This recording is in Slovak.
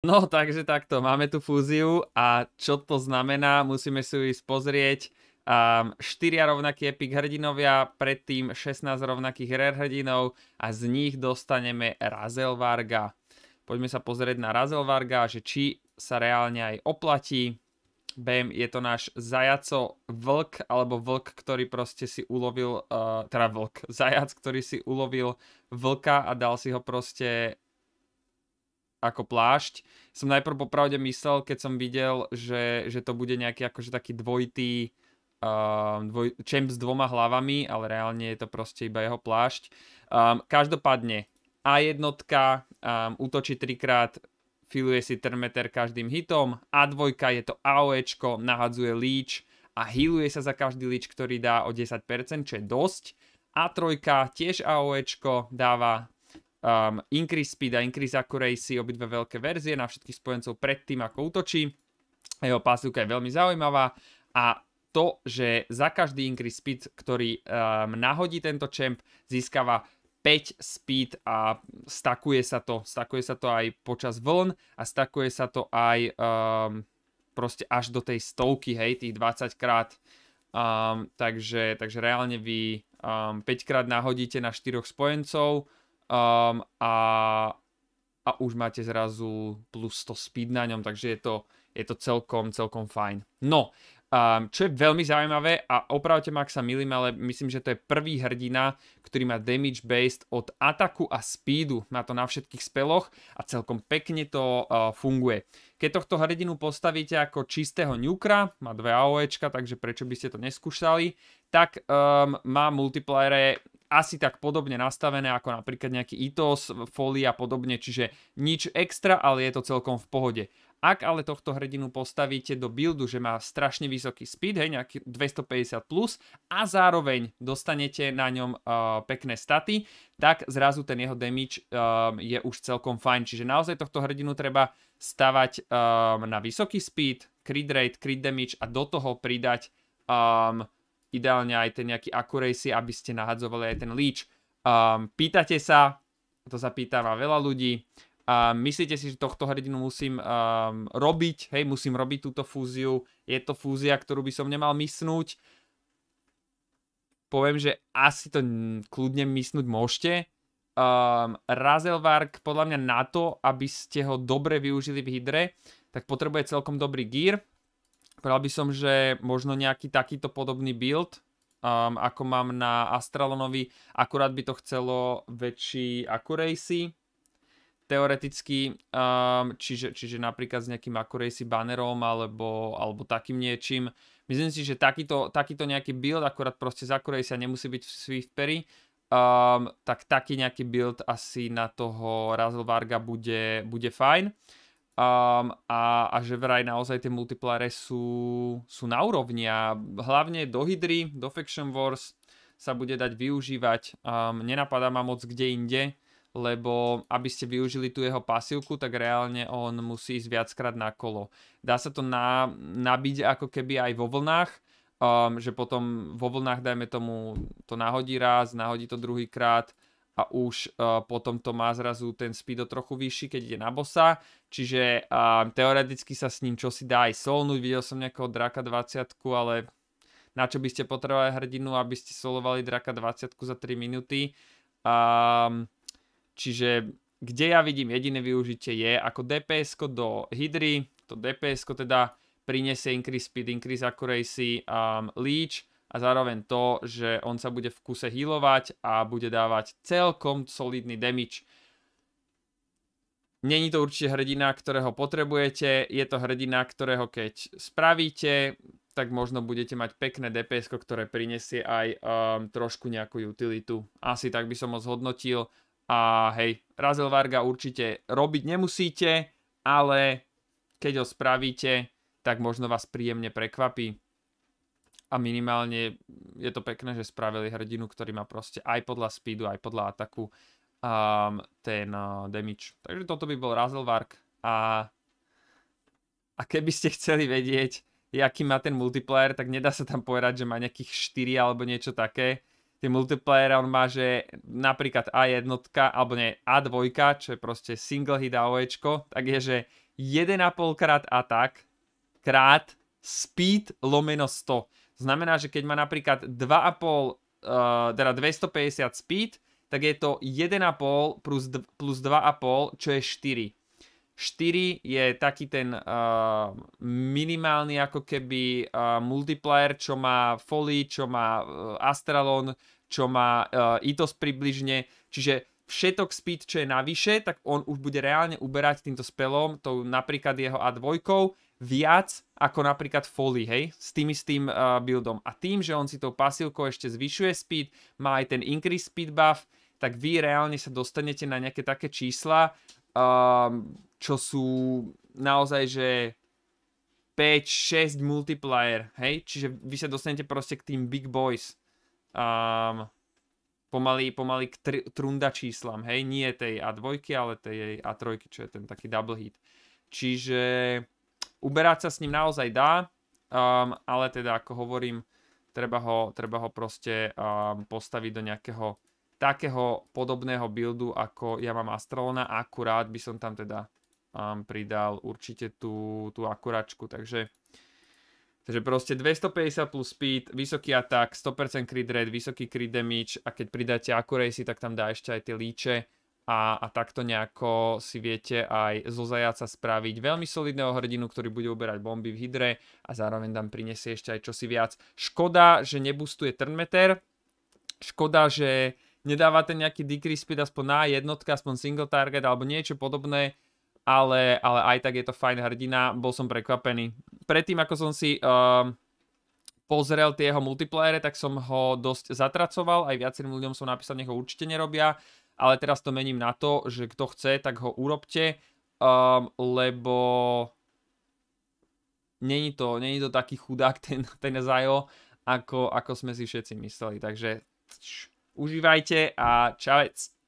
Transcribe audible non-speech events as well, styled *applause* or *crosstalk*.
No, takže takto, máme tu fúziu a čo to znamená, musíme si ju ísť pozrieť. Um, 4 rovnakí epic hrdinovia, predtým 16 rovnakých rare hrdinov a z nich dostaneme Razelvarga. Poďme sa pozrieť na Razelvarga, že či sa reálne aj oplatí. Bam, je to náš zajaco vlk, alebo vlk, ktorý proste si ulovil, uh, teda vlk, *laughs* zajac, ktorý si ulovil vlka a dal si ho proste ako plášť. Som najprv popravde myslel, keď som videl, že, že to bude nejaký akože taký dvojitý um, dvoj, čemp s dvoma hlavami, ale reálne je to proste iba jeho plášť. Um, každopádne A1 um, ehm, útočí trikrát, filuje si termeter každým hitom, A2 je to AOEčko, nahadzuje líč a healuje sa za každý líč, ktorý dá o 10%, čo je dosť. A3 tiež AOEčko dáva um, increase speed a increase accuracy, obidve veľké verzie na všetkých spojencov predtým, ako útočí. Jeho pasívka je veľmi zaujímavá a to, že za každý increase speed, ktorý um, nahodí tento champ, získava 5 speed a stakuje sa to. Stakuje sa to aj počas vln a stakuje sa to aj um, proste až do tej stovky, hej, tých 20 krát. Um, takže, takže reálne vy um, 5 krát nahodíte na 4 spojencov, um, a, a už máte zrazu plus 100 speed na ňom, takže je to, je to celkom, celkom fajn. No, um, čo je veľmi zaujímavé a opravte ma, ak sa milím, ale myslím, že to je prvý hrdina, ktorý má damage based od ataku a speedu. Má to na všetkých speloch a celkom pekne to uh, funguje. Keď tohto hrdinu postavíte ako čistého ňukra, má dve AOEčka, takže prečo by ste to neskúšali, tak um, má multipliere asi tak podobne nastavené ako napríklad nejaký ITOS, folia a podobne, čiže nič extra, ale je to celkom v pohode. Ak ale tohto hrdinu postavíte do buildu, že má strašne vysoký speed, hej, nejaký 250+, plus, a zároveň dostanete na ňom uh, pekné staty, tak zrazu ten jeho damage uh, je už celkom fajn. Čiže naozaj tohto hrdinu treba stavať um, na vysoký speed, crit rate, crit damage a do toho pridať um, ideálne aj ten nejaký accuracy, aby ste nahadzovali aj ten leach. Um, pýtate sa, to sa pýtava veľa ľudí, a myslíte si, že tohto hrdinu musím um, robiť, hej, musím robiť túto fúziu, je to fúzia, ktorú by som nemal mysnúť. Poviem, že asi to kľudne mysnúť môžete. Um, Razelvark podľa mňa na to, aby ste ho dobre využili v hydre, tak potrebuje celkom dobrý gear. Povedal by som, že možno nejaký takýto podobný build, um, ako mám na Astralonovi, akurát by to chcelo väčší accuracy, teoreticky, um, čiže, čiže napríklad s nejakým accuracy bannerom alebo, alebo takým niečím. Myslím si, že takýto, takýto nejaký build, akorát proste z accuracy a nemusí byť v Perry, um, tak taký nejaký build asi na toho Razzle Varga bude, bude fajn. Um, a, a že vraj naozaj tie multipláre sú, sú na úrovni a hlavne do Hydry, do Faction Wars sa bude dať využívať. Um, nenapadá ma moc kde inde, lebo aby ste využili tú jeho pasívku, tak reálne on musí ísť viackrát na kolo. Dá sa to na, nabiť ako keby aj vo vlnách, um, že potom vo vlnách dajme tomu to nahodí raz, nahodí to druhýkrát, krát a už uh, potom to má zrazu ten speedo trochu vyšší, keď ide na bossa, čiže uh, teoreticky sa s ním čosi dá aj solnúť, videl som nejakého draka 20, ale na čo by ste potrebovali hrdinu, aby ste solovali draka 20 za 3 minúty. Um, čiže kde ja vidím jediné využitie je ako dps do Hydry, to dps teda prinesie increase speed, increase accuracy, um, leech, a zároveň to, že on sa bude v kuse healovať a bude dávať celkom solidný damage. Není to určite hrdina, ktorého potrebujete, je to hrdina, ktorého keď spravíte, tak možno budete mať pekné DPS, ktoré prinesie aj um, trošku nejakú utilitu. Asi tak by som ho zhodnotil. A hej, Razel Varga určite robiť nemusíte, ale keď ho spravíte, tak možno vás príjemne prekvapí a minimálne je to pekné, že spravili hrdinu, ktorý má proste aj podľa speedu, aj podľa ataku um, ten uh, damage. Takže toto by bol Razelvark a, a keby ste chceli vedieť, aký má ten multiplayer, tak nedá sa tam povedať, že má nejakých 4 alebo niečo také. Tie multiplayer on má, že napríklad A1 alebo nie, A2, čo je proste single hit AOEčko, tak je, že 1,5 krát atak krát speed lomeno 100. Znamená, že keď má napríklad 2,5, uh, eh, teda 250 speed, tak je to 1,5 plus, plus 2,5, čo je 4. 4 je taký ten uh, minimálny ako keby uh, čo má Folly, čo má uh, Astralon, čo má uh, ITOS približne. Čiže všetok speed, čo je navyše, tak on už bude reálne uberať týmto spelom, tou napríklad jeho A2, viac ako napríklad Foley, hej, s tým istým uh, buildom. A tým, že on si tou pasívkou ešte zvyšuje speed, má aj ten increase speed buff, tak vy reálne sa dostanete na nejaké také čísla, um, čo sú naozaj, že 5-6 multiplier, hej? Čiže vy sa dostanete proste k tým big boys. Um, pomaly, pomaly k tr- trunda číslam, hej? Nie tej A2, ale tej A3, čo je ten taký double hit. Čiže Uberať sa s ním naozaj dá, um, ale teda ako hovorím, treba ho, treba ho proste um, postaviť do nejakého takého podobného buildu, ako ja mám Astralona, akurát by som tam teda um, pridal určite tú, tú akuračku, takže Takže proste 250 plus speed, vysoký atak, 100% crit rate, vysoký crit damage a keď pridáte accuracy, tak tam dá ešte aj tie líče a, a takto nejako si viete aj zo zajaca spraviť veľmi solidného hrdinu, ktorý bude uberať bomby v hydre a zároveň tam prinesie ešte aj čosi viac. Škoda, že nebustuje turnmeter, škoda, že nedávate nejaký decrease speed aspoň na jednotka, aspoň single target alebo niečo podobné, ale, ale aj tak je to fajn hrdina, bol som prekvapený. Predtým, ako som si uh, pozrel tie jeho multiplayere, tak som ho dosť zatracoval, aj viacerým ľuďom som napísal, nech ho určite nerobia, ale teraz to mením na to, že kto chce, tak ho urobte, um, lebo není to, není to taký chudák *laughs* ten, ten Zajo, ako, ako sme si všetci mysleli. Takže tš, užívajte a čavec.